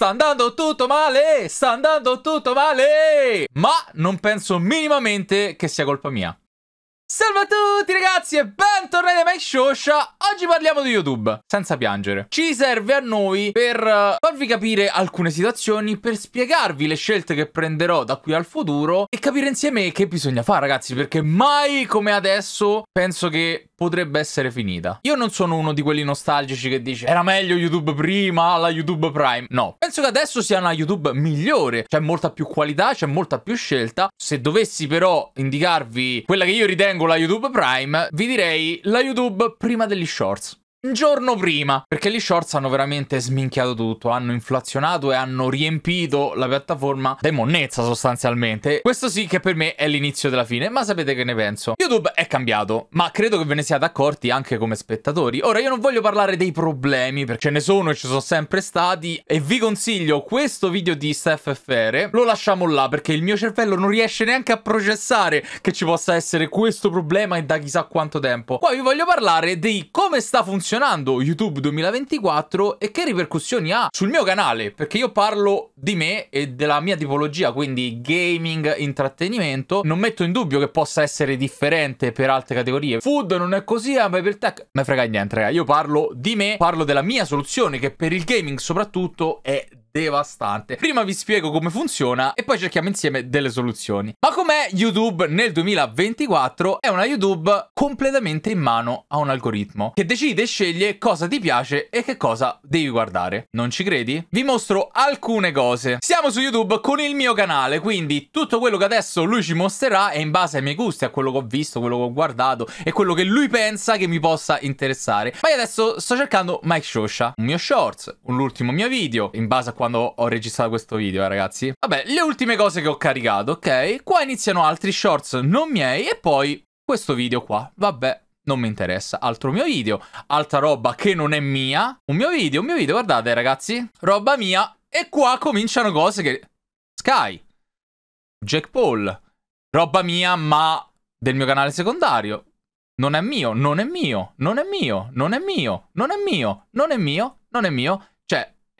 Sta andando tutto male! Sta andando tutto male! Ma non penso minimamente che sia colpa mia. Salve a tutti ragazzi e bentornati a My Shosha Oggi parliamo di YouTube, senza piangere Ci serve a noi per eh, farvi capire alcune situazioni Per spiegarvi le scelte che prenderò da qui al futuro E capire insieme che bisogna fare ragazzi Perché mai come adesso penso che potrebbe essere finita Io non sono uno di quelli nostalgici che dice Era meglio YouTube prima, la YouTube Prime No, penso che adesso sia una YouTube migliore C'è molta più qualità, c'è molta più scelta Se dovessi però indicarvi quella che io ritengo la YouTube Prime, vi direi la YouTube prima degli shorts un giorno prima, perché gli shorts hanno veramente sminchiato tutto, hanno inflazionato e hanno riempito la piattaforma dai monnezza sostanzialmente. Questo sì che per me è l'inizio della fine, ma sapete che ne penso? YouTube è cambiato, ma credo che ve ne siate accorti anche come spettatori. Ora io non voglio parlare dei problemi, perché ce ne sono e ci sono sempre stati, e vi consiglio questo video di Steph FR, lo lasciamo là perché il mio cervello non riesce neanche a processare che ci possa essere questo problema e da chissà quanto tempo. Poi vi voglio parlare di come sta funzionando funzionando YouTube 2024 e che ripercussioni ha sul mio canale, perché io parlo di me e della mia tipologia, quindi gaming, intrattenimento, non metto in dubbio che possa essere differente per altre categorie. Food non è così, eh, ma per tech me frega niente, raga. Io parlo di me, parlo della mia soluzione che per il gaming soprattutto è devastante. Prima vi spiego come funziona e poi cerchiamo insieme delle soluzioni. Ma com'è YouTube nel 2024? È una YouTube completamente in mano a un algoritmo che decide e sceglie cosa ti piace e che cosa devi guardare. Non ci credi? Vi mostro alcune cose. Siamo su YouTube con il mio canale, quindi tutto quello che adesso lui ci mostrerà è in base ai miei gusti, a quello che ho visto, quello che ho guardato e quello che lui pensa che mi possa interessare. Ma io adesso sto cercando Mike Shosha, un mio shorts, l'ultimo mio video, in base a quando ho registrato questo video, eh, ragazzi. Vabbè, le ultime cose che ho caricato, ok? Qua iniziano altri shorts non miei e poi questo video qua. Vabbè, non mi interessa. Altro mio video, altra roba che non è mia. Un mio video, un mio video, guardate ragazzi. Roba mia. E qua cominciano cose che... Sky. Jack Paul. Roba mia, ma del mio canale secondario. Non è mio, non è mio, non è mio, non è mio, non è mio, non è mio, non è mio, non è mio.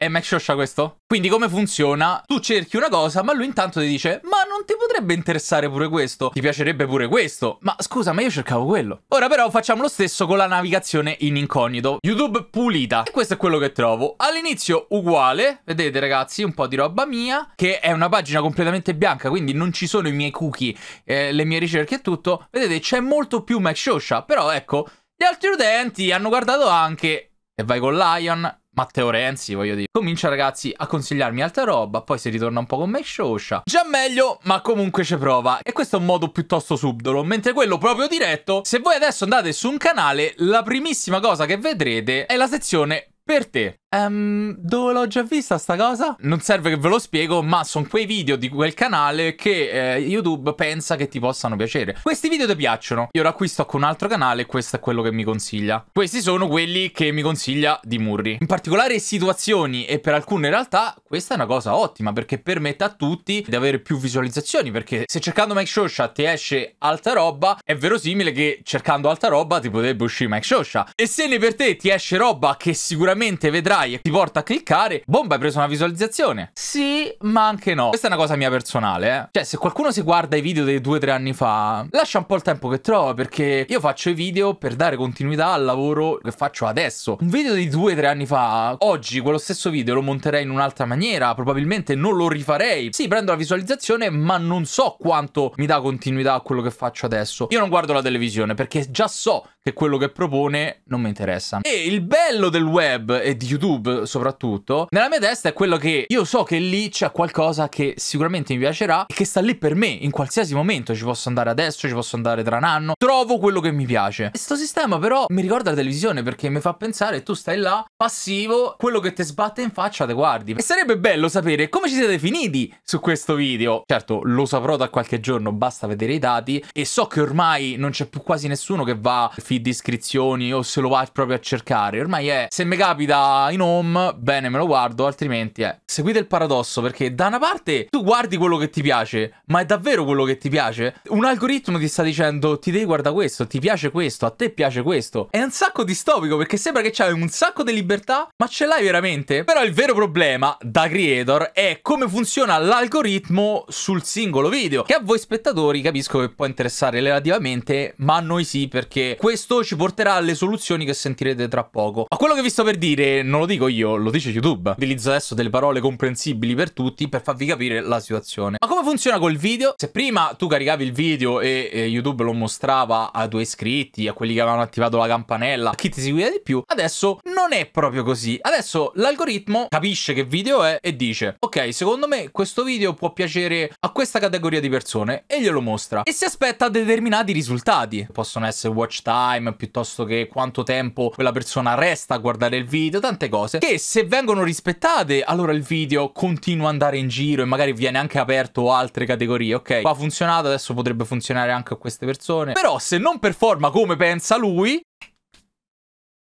È Shosha questo? Quindi come funziona? Tu cerchi una cosa, ma lui intanto ti dice Ma non ti potrebbe interessare pure questo? Ti piacerebbe pure questo? Ma scusa, ma io cercavo quello. Ora però facciamo lo stesso con la navigazione in incognito. YouTube pulita. E questo è quello che trovo. All'inizio uguale, vedete ragazzi, un po' di roba mia, che è una pagina completamente bianca, quindi non ci sono i miei cookie, eh, le mie ricerche e tutto. Vedete, c'è molto più Shosha però ecco... Gli altri utenti hanno guardato anche e vai con Lion Matteo Renzi, voglio dire. Comincia, ragazzi, a consigliarmi altra roba, poi si ritorna un po' con me Shosha. Già meglio, ma comunque ci prova. E questo è un modo piuttosto subdolo, mentre quello proprio diretto, se voi adesso andate su un canale, la primissima cosa che vedrete è la sezione per te. Um, dove l'ho già vista sta cosa? Non serve che ve lo spiego, ma sono quei video di quel canale che eh, YouTube pensa che ti possano piacere. Questi video ti piacciono? Io ora qui sto con un altro canale e questo è quello che mi consiglia. Questi sono quelli che mi consiglia di Murri. In particolare situazioni e per alcune realtà questa è una cosa ottima perché permette a tutti di avere più visualizzazioni perché se cercando Mike Shosha ti esce alta roba è verosimile che cercando alta roba ti potrebbe uscire Mike Shosha. E se ne per te ti esce roba che sicuramente vedrai dai e ti porta a cliccare, bomba hai preso una visualizzazione. Sì, ma anche no. Questa è una cosa mia personale, eh. Cioè, se qualcuno si guarda i video dei due o tre anni fa, lascia un po' il tempo che trova perché io faccio i video per dare continuità al lavoro che faccio adesso. Un video di o tre anni fa, oggi quello stesso video lo monterei in un'altra maniera, probabilmente non lo rifarei. Sì, prendo la visualizzazione, ma non so quanto mi dà continuità a quello che faccio adesso. Io non guardo la televisione perché già so che quello che propone non mi interessa. E il bello del web e di YouTube YouTube soprattutto, nella mia testa è quello che io so che lì c'è qualcosa che sicuramente mi piacerà e che sta lì per me in qualsiasi momento. Ci posso andare adesso, ci posso andare tra un anno. Trovo quello che mi piace. Questo sistema però mi ricorda la televisione perché mi fa pensare tu stai là, passivo, quello che ti sbatte in faccia te guardi. E sarebbe bello sapere come ci siete finiti su questo video. Certo, lo saprò da qualche giorno, basta vedere i dati e so che ormai non c'è più quasi nessuno che va feed iscrizioni o se lo va proprio a cercare. Ormai è se mi capita in Home, bene me lo guardo, altrimenti è... Eh. Seguite il paradosso, perché da una parte tu guardi quello che ti piace, ma è davvero quello che ti piace? Un algoritmo ti sta dicendo ti devi guardare questo, ti piace questo, a te piace questo. È un sacco distopico, perché sembra che c'hai un sacco di libertà, ma ce l'hai veramente? Però il vero problema, da creator, è come funziona l'algoritmo sul singolo video, che a voi spettatori capisco che può interessare relativamente, ma a noi sì, perché questo ci porterà alle soluzioni che sentirete tra poco. Ma quello che vi sto per dire, non lo dico dico io, lo dice YouTube. Utilizzo adesso delle parole comprensibili per tutti per farvi capire la situazione. Ma come come funziona col video? Se prima tu caricavi il video e, e YouTube lo mostrava ai tuoi iscritti, a quelli che avevano attivato la campanella, a chi ti seguiva di più, adesso non è proprio così. Adesso l'algoritmo capisce che video è e dice, ok, secondo me questo video può piacere a questa categoria di persone e glielo mostra. E si aspetta determinati risultati. Possono essere watch time, piuttosto che quanto tempo quella persona resta a guardare il video, tante cose. Che se vengono rispettate, allora il video continua ad andare in giro e magari viene anche aperto altre categorie, ok? Qua ha funzionato, adesso potrebbe funzionare anche a queste persone. Però se non performa come pensa lui,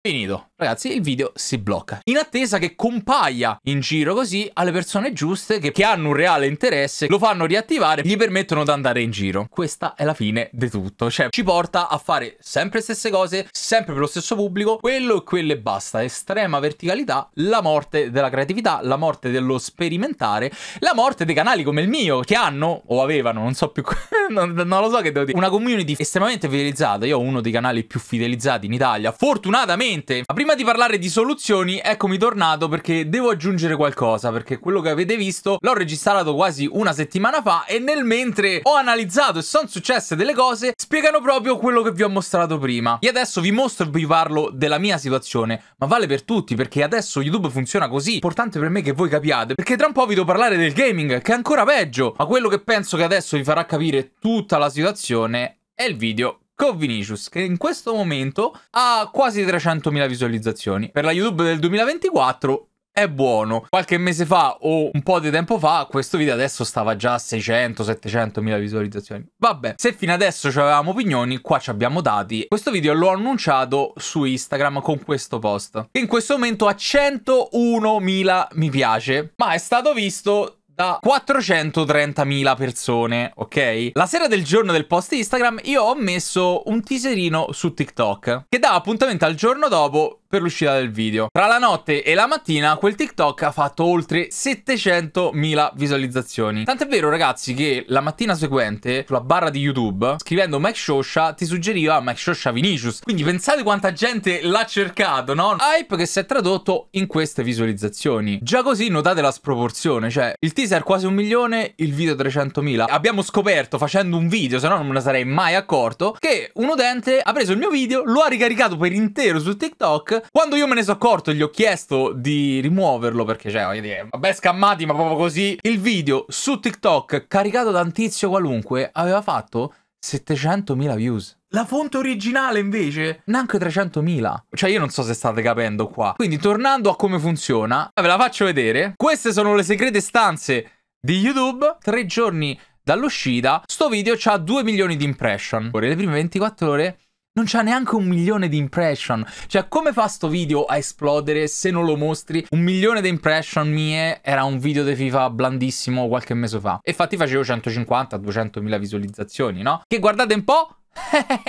Finito. Ragazzi, il video si blocca. In attesa che compaia in giro così alle persone giuste che, che, hanno un reale interesse, lo fanno riattivare, gli permettono di andare in giro. Questa è la fine di tutto. Cioè, ci porta a fare sempre le stesse cose, sempre per lo stesso pubblico, quello e quello e basta. Estrema verticalità, la morte della creatività, la morte dello sperimentare, la morte dei canali come il mio, che hanno, o avevano, non so più, non, non lo so che devo dire, una community estremamente fidelizzata. Io ho uno dei canali più fidelizzati in Italia, fortunatamente Niente, ma prima di parlare di soluzioni, eccomi tornato perché devo aggiungere qualcosa, perché quello che avete visto l'ho registrato quasi una settimana fa e nel mentre ho analizzato e sono successe delle cose, spiegano proprio quello che vi ho mostrato prima. E adesso vi mostro e vi parlo della mia situazione, ma vale per tutti perché adesso YouTube funziona così, importante per me che voi capiate, perché tra un po' vi devo parlare del gaming, che è ancora peggio, ma quello che penso che adesso vi farà capire tutta la situazione è il video con Vinicius, che in questo momento ha quasi 300.000 visualizzazioni. Per la YouTube del 2024 è buono. Qualche mese fa o un po' di tempo fa, questo video adesso stava già a 600 700000 visualizzazioni. Vabbè, se fino adesso ci avevamo opinioni, qua ci abbiamo dati. Questo video l'ho annunciato su Instagram con questo post, che in questo momento ha 101.000 mi piace, ma è stato visto da 430.000 persone, ok? La sera del giorno del post Instagram io ho messo un teaserino su TikTok che dà appuntamento al giorno dopo per l'uscita del video. Tra la notte e la mattina quel TikTok ha fatto oltre 700.000 visualizzazioni. Tant'è vero ragazzi che la mattina seguente sulla barra di YouTube scrivendo Mike Shosha ti suggeriva Mike Shosha Vinicius. Quindi pensate quanta gente l'ha cercato, no? Hype che si è tradotto in queste visualizzazioni. Già così notate la sproporzione, cioè il teaser quasi un milione, il video 300.000. Abbiamo scoperto facendo un video, se no non me ne sarei mai accorto, che un utente ha preso il mio video, lo ha ricaricato per intero su TikTok quando io me ne sono accorto e gli ho chiesto di rimuoverlo, perché cioè, voglio dire, vabbè scammati, ma proprio così, il video su TikTok caricato da un tizio qualunque aveva fatto 700.000 views. La fonte originale invece neanche 300.000. Cioè io non so se state capendo qua. Quindi tornando a come funziona, ve la faccio vedere. Queste sono le segrete stanze di YouTube. Tre giorni dall'uscita, sto video ha 2 milioni di impression. Ora le prime 24 ore non c'ha neanche un milione di impression. Cioè, come fa sto video a esplodere se non lo mostri? Un milione di impression mie era un video di FIFA blandissimo qualche mese fa. E infatti facevo 150-200 mila visualizzazioni, no? Che guardate un po',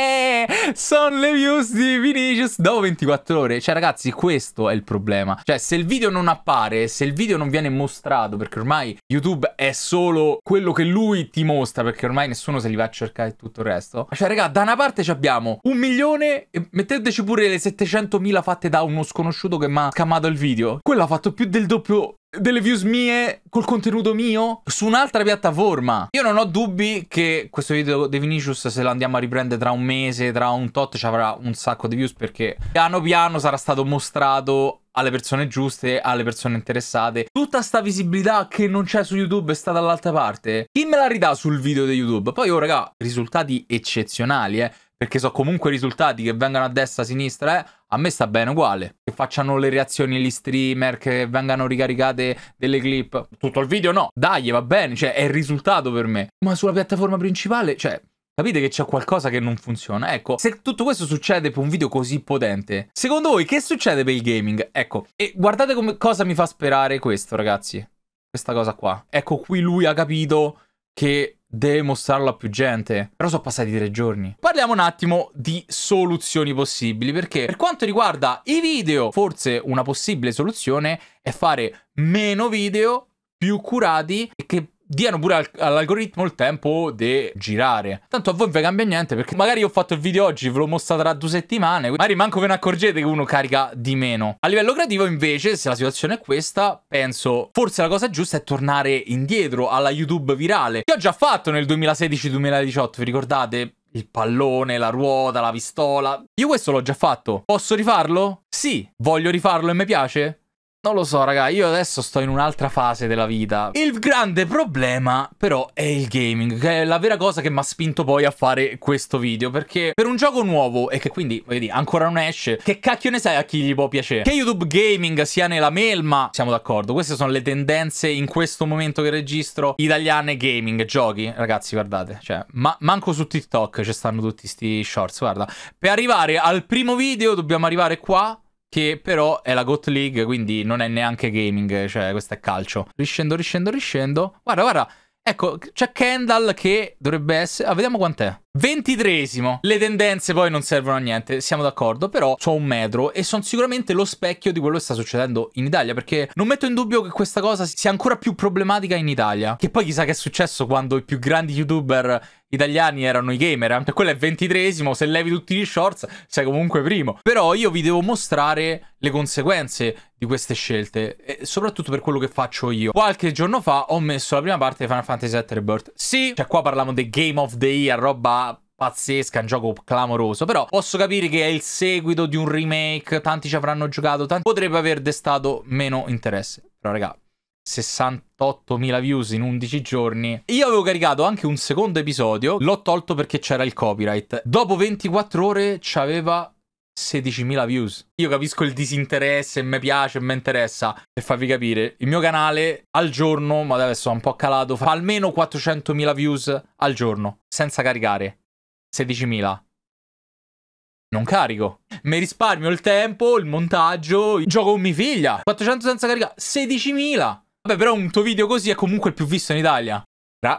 Sono le views di Vinicius dopo 24 ore Cioè ragazzi questo è il problema Cioè se il video non appare Se il video non viene mostrato Perché ormai YouTube è solo quello che lui ti mostra Perché ormai nessuno se li va a cercare tutto il resto Cioè ragazzi, da una parte abbiamo un milione e Metteteci pure le 700.000 fatte da uno sconosciuto che mi ha scammato il video Quello ha fatto più del doppio delle views mie col contenuto mio su un'altra piattaforma. Io non ho dubbi che questo video di Vinicius, se lo andiamo a riprendere tra un mese, tra un tot, ci avrà un sacco di views perché piano piano sarà stato mostrato alle persone giuste, alle persone interessate. Tutta sta visibilità che non c'è su YouTube è stata dall'altra parte. Chi me la ridà sul video di YouTube? Poi, oh, raga, risultati eccezionali, eh perché so comunque i risultati che vengano a destra, a sinistra, eh, a me sta bene uguale. Che facciano le reazioni gli streamer, che vengano ricaricate delle clip, tutto il video no, dai, va bene, cioè è il risultato per me. Ma sulla piattaforma principale, cioè... Capite che c'è qualcosa che non funziona? Ecco, se tutto questo succede per un video così potente, secondo voi che succede per il gaming? Ecco, e guardate come, cosa mi fa sperare questo, ragazzi. Questa cosa qua. Ecco, qui lui ha capito che deve mostrarlo a più gente. Però sono passati tre giorni. Parliamo un attimo di soluzioni possibili, perché per quanto riguarda i video, forse una possibile soluzione è fare meno video più curati e che diano pure al- all'algoritmo il tempo di girare. Tanto a voi non vi cambia niente perché magari io ho fatto il video oggi, ve l'ho mostrato tra due settimane, magari manco ve ne accorgete che uno carica di meno. A livello creativo invece, se la situazione è questa, penso forse la cosa giusta è tornare indietro alla YouTube virale, che ho già fatto nel 2016-2018, vi ricordate? il pallone, la ruota, la pistola. Io questo l'ho già fatto. Posso rifarlo? Sì. Voglio rifarlo e mi piace? Non lo so, raga, io adesso sto in un'altra fase della vita. Il grande problema, però, è il gaming, che è la vera cosa che mi ha spinto poi a fare questo video, perché per un gioco nuovo, e che quindi, vedi, ancora non esce, che cacchio ne sai a chi gli può piacere? Che YouTube Gaming sia nella melma, siamo d'accordo, queste sono le tendenze in questo momento che registro, italiane gaming, giochi, ragazzi, guardate, cioè, ma manco su TikTok ci stanno tutti sti shorts, guarda. Per arrivare al primo video dobbiamo arrivare qua, che però è la GOAT League, quindi non è neanche gaming, cioè questo è calcio. Riscendo, riscendo, riscendo. Guarda, guarda, ecco, c'è Kendall che dovrebbe essere... Ah, vediamo quant'è. Ventitresimo. Le tendenze poi non servono a niente, siamo d'accordo, però ho un metro e sono sicuramente lo specchio di quello che sta succedendo in Italia, perché non metto in dubbio che questa cosa sia ancora più problematica in Italia. Che poi chissà che è successo quando i più grandi youtuber italiani erano i gamer, anche eh. quello è ventitresimo, se levi tutti gli shorts sei comunque primo. Però io vi devo mostrare le conseguenze di queste scelte, e soprattutto per quello che faccio io. Qualche giorno fa ho messo la prima parte di Final Fantasy VII Rebirth. Sì, cioè qua parliamo del Game of the Year, roba pazzesca, è un gioco clamoroso, però posso capire che è il seguito di un remake, tanti ci avranno giocato, tanti... potrebbe aver destato meno interesse. Però raga, 68.000 views in 11 giorni. Io avevo caricato anche un secondo episodio, l'ho tolto perché c'era il copyright. Dopo 24 ore c'aveva 16.000 views. Io capisco il disinteresse, mi piace, mi interessa. Per farvi capire, il mio canale al giorno, ma adesso è un po' calato, fa almeno 400.000 views al giorno, senza caricare. 16.000. Non carico. Mi risparmio il tempo, il montaggio, il gioco con mia figlia. 400 senza carica, 16.000. Vabbè, però un tuo video così è comunque il più visto in Italia.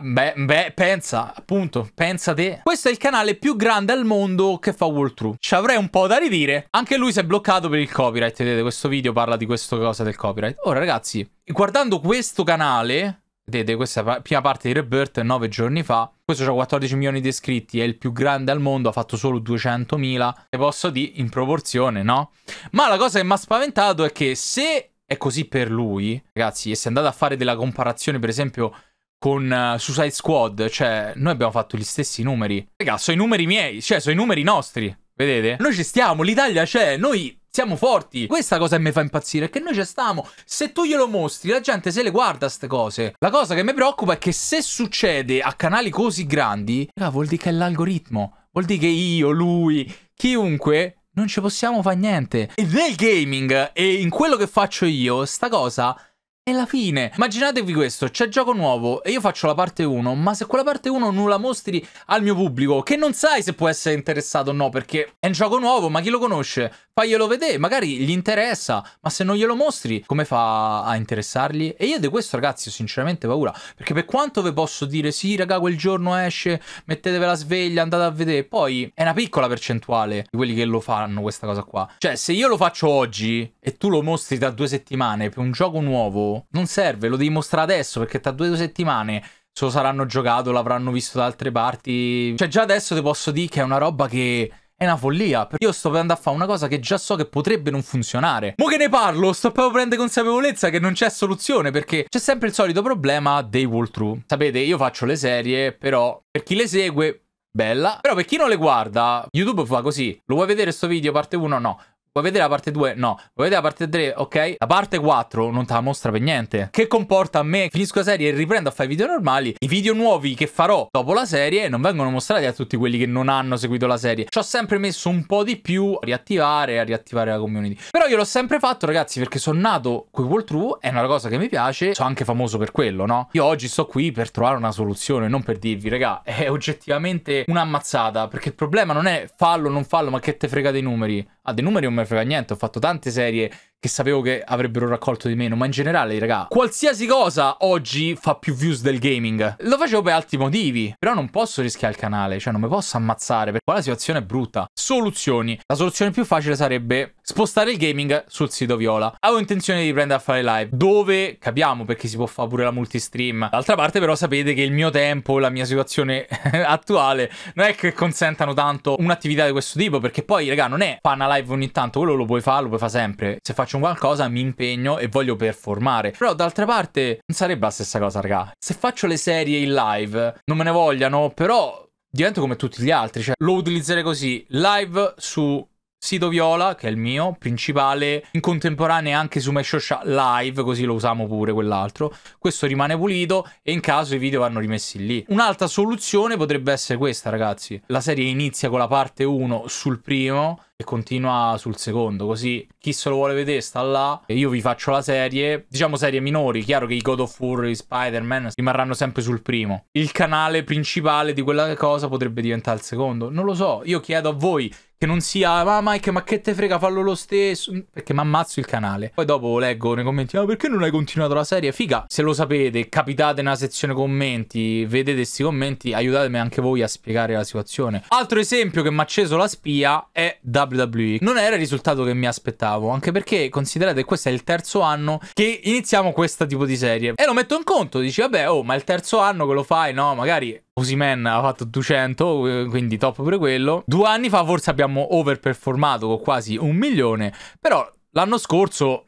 Beh, beh, pensa, appunto, pensa te. Questo è il canale più grande al mondo che fa walkthrough. Ci avrei un po' da ridire. Anche lui si è bloccato per il copyright. Vedete, questo video parla di questa cosa del copyright. Ora, ragazzi, guardando questo canale, Vedete, questa è la prima parte di Rebirth 9 giorni fa. Questo ha 14 milioni di iscritti, è il più grande al mondo, ha fatto solo 200.000. E posso dire in proporzione, no? Ma la cosa che mi ha spaventato è che se è così per lui, ragazzi, e se andate a fare della comparazione, per esempio, con uh, Suicide Squad, cioè, noi abbiamo fatto gli stessi numeri. Raga, sono i numeri miei, cioè, sono i numeri nostri, vedete? Noi ci stiamo, l'Italia c'è, noi siamo forti. Questa cosa mi fa impazzire è che noi ci stiamo. Se tu glielo mostri, la gente se le guarda queste cose. La cosa che mi preoccupa è che se succede a canali così grandi, raga, vuol dire che è l'algoritmo. Vuol dire che io, lui, chiunque non ci possiamo fare niente. E nel gaming e in quello che faccio io, sta cosa è la fine. Immaginatevi questo, c'è gioco nuovo e io faccio la parte 1, ma se quella parte 1 non la mostri al mio pubblico, che non sai se può essere interessato o no, perché è un gioco nuovo, ma chi lo conosce? faglielo vedere, magari gli interessa, ma se non glielo mostri come fa a interessargli? E io di questo ragazzi ho sinceramente paura, perché per quanto vi posso dire sì raga quel giorno esce, mettetevela sveglia, andate a vedere, poi è una piccola percentuale di quelli che lo fanno questa cosa qua. Cioè se io lo faccio oggi e tu lo mostri tra due settimane per un gioco nuovo, non serve, lo devi mostrare adesso perché tra due settimane se lo saranno giocato, l'avranno visto da altre parti. Cioè già adesso ti posso dire che è una roba che è una follia. Io sto provando a fare una cosa che già so che potrebbe non funzionare. Mo che ne parlo, sto proprio prendendo consapevolezza che non c'è soluzione perché c'è sempre il solito problema dei walkthrough. Sapete, io faccio le serie, però per chi le segue bella. Però per chi non le guarda, YouTube fa così. Lo vuoi vedere sto video, parte 1? No. Vuoi vedere la parte 2? No. Vuoi vedere la parte 3? Ok. La parte 4 non te la mostra per niente. Che comporta a me? Finisco la serie e riprendo a fare video normali. I video nuovi che farò dopo la serie non vengono mostrati a tutti quelli che non hanno seguito la serie. Ci ho sempre messo un po' di più a riattivare, e a riattivare la community. Però io l'ho sempre fatto, ragazzi, perché sono nato con Wall True, è una cosa che mi piace. Sono anche famoso per quello, no? Io oggi sto qui per trovare una soluzione, non per dirvi, raga, è oggettivamente un'ammazzata. Perché il problema non è fallo o non fallo, ma che te frega dei numeri. Ah, dei numeri non mi frega niente, ho fatto tante serie che sapevo che avrebbero raccolto di meno, ma in generale, raga, qualsiasi cosa oggi fa più views del gaming. Lo facevo per altri motivi, però non posso rischiare il canale, cioè non mi posso ammazzare, perché la situazione è brutta. Soluzioni. La soluzione più facile sarebbe spostare il gaming sul sito Viola. Avevo intenzione di prendere a fare live, dove capiamo perché si può fare pure la multistream. D'altra parte però sapete che il mio tempo, la mia situazione attuale, non è che consentano tanto un'attività di questo tipo, perché poi, raga, non è fa una live ogni tanto, quello lo puoi fare, lo puoi fare sempre. Se faccio faccio qualcosa, mi impegno e voglio performare. Però d'altra parte non sarebbe la stessa cosa, raga. Se faccio le serie in live, non me ne vogliano, però divento come tutti gli altri, cioè lo utilizzerei così, live su sito viola, che è il mio, principale, in contemporanea anche su Meshosha live, così lo usiamo pure quell'altro. Questo rimane pulito e in caso i video vanno rimessi lì. Un'altra soluzione potrebbe essere questa, ragazzi. La serie inizia con la parte 1 sul primo, e continua sul secondo. Così chi se lo vuole vedere sta là. E io vi faccio la serie. Diciamo serie minori. Chiaro che i God of War e Spider-Man rimarranno sempre sul primo. Il canale principale di quella cosa potrebbe diventare il secondo. Non lo so. Io chiedo a voi che non sia ma Mike ma che te frega fallo lo stesso perché mi ammazzo il canale poi dopo leggo nei commenti ma ah, perché non hai continuato la serie figa se lo sapete capitate nella sezione commenti vedete questi commenti aiutatemi anche voi a spiegare la situazione altro esempio che mi ha acceso la spia è da WWE. Non era il risultato che mi aspettavo, anche perché considerate che questo è il terzo anno che iniziamo questo tipo di serie. E lo metto in conto, dici vabbè, oh, ma il terzo anno che lo fai, no, magari Osimen ha fatto 200, eh, quindi top per quello. Due anni fa forse abbiamo overperformato con quasi un milione, però l'anno scorso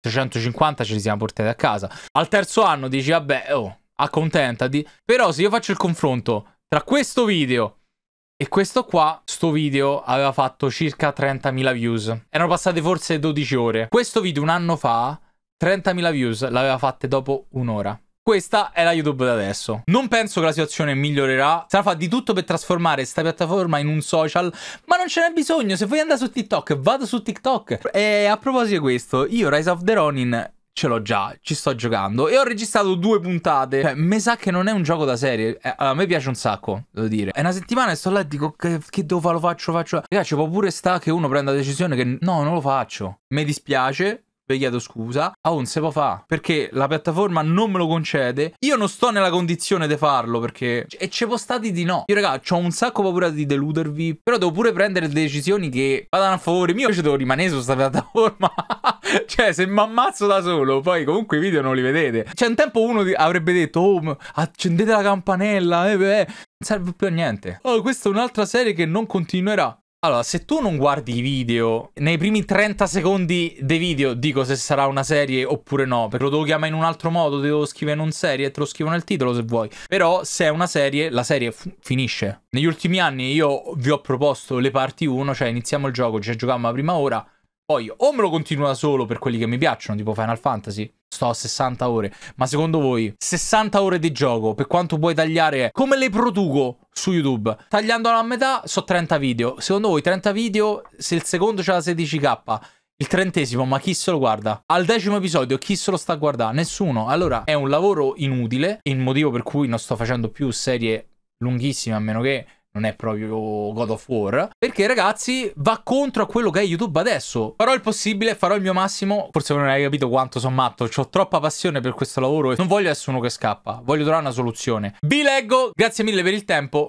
350 ce li siamo portati a casa. Al terzo anno dici vabbè, oh, accontentati. Però se io faccio il confronto tra questo video e questo qua, sto video, aveva fatto circa 30.000 views. Erano passate forse 12 ore. Questo video un anno fa, 30.000 views, l'aveva fatte dopo un'ora. Questa è la YouTube da adesso. Non penso che la situazione migliorerà. Sarà fa di tutto per trasformare questa piattaforma in un social, ma non ce n'è bisogno. Se vuoi andare su TikTok, vado su TikTok. E a proposito di questo, io Rise of the Ronin ce l'ho già, ci sto giocando e ho registrato due puntate. Cioè, mi sa che non è un gioco da serie. Eh, a me piace un sacco, devo dire. È una settimana e sto là e dico che, che devo fare, lo faccio, lo faccio. Ragazzi, può pure sta che uno prenda decisione che no, non lo faccio. Mi dispiace, vi chiedo scusa, a ah, un se può fa, perché la piattaforma non me lo concede, io non sto nella condizione di farlo, perché... E ce può stati di no. Io raga, ho un sacco paura di deludervi, però devo pure prendere decisioni che vadano a favore mio, io ci devo rimanere su questa piattaforma. cioè, se mi ammazzo da solo, poi comunque i video non li vedete. C'è un tempo uno avrebbe detto, oh, accendete la campanella, eh, beh. Non serve più a niente. Oh, questa è un'altra serie che non continuerà. Allora, se tu non guardi i video, nei primi 30 secondi dei video dico se sarà una serie oppure no, perché lo devo chiamare in un altro modo, devo scrivere in un serie e te lo scrivo nel titolo se vuoi. Però se è una serie, la serie finisce. Negli ultimi anni io vi ho proposto le parti 1, cioè iniziamo il gioco, ci cioè giochiamo la prima ora, poi o me lo continuo da solo per quelli che mi piacciono, tipo Final Fantasy, sto a 60 ore, ma secondo voi 60 ore di gioco, per quanto puoi tagliare, come le produco? su YouTube. Tagliandolo a metà so 30 video. Secondo voi 30 video, se il secondo c'ha la 16k, il trentesimo, ma chi se lo guarda? Al decimo episodio, chi se lo sta a guardare? Nessuno. Allora, è un lavoro inutile, il motivo per cui non sto facendo più serie lunghissime, a meno che non è proprio God of War, perché ragazzi va contro a quello che è YouTube adesso. Farò il possibile, farò il mio massimo, forse non hai capito quanto sono matto, ho troppa passione per questo lavoro e non voglio essere uno che scappa, voglio trovare una soluzione. Vi leggo, grazie mille per il tempo.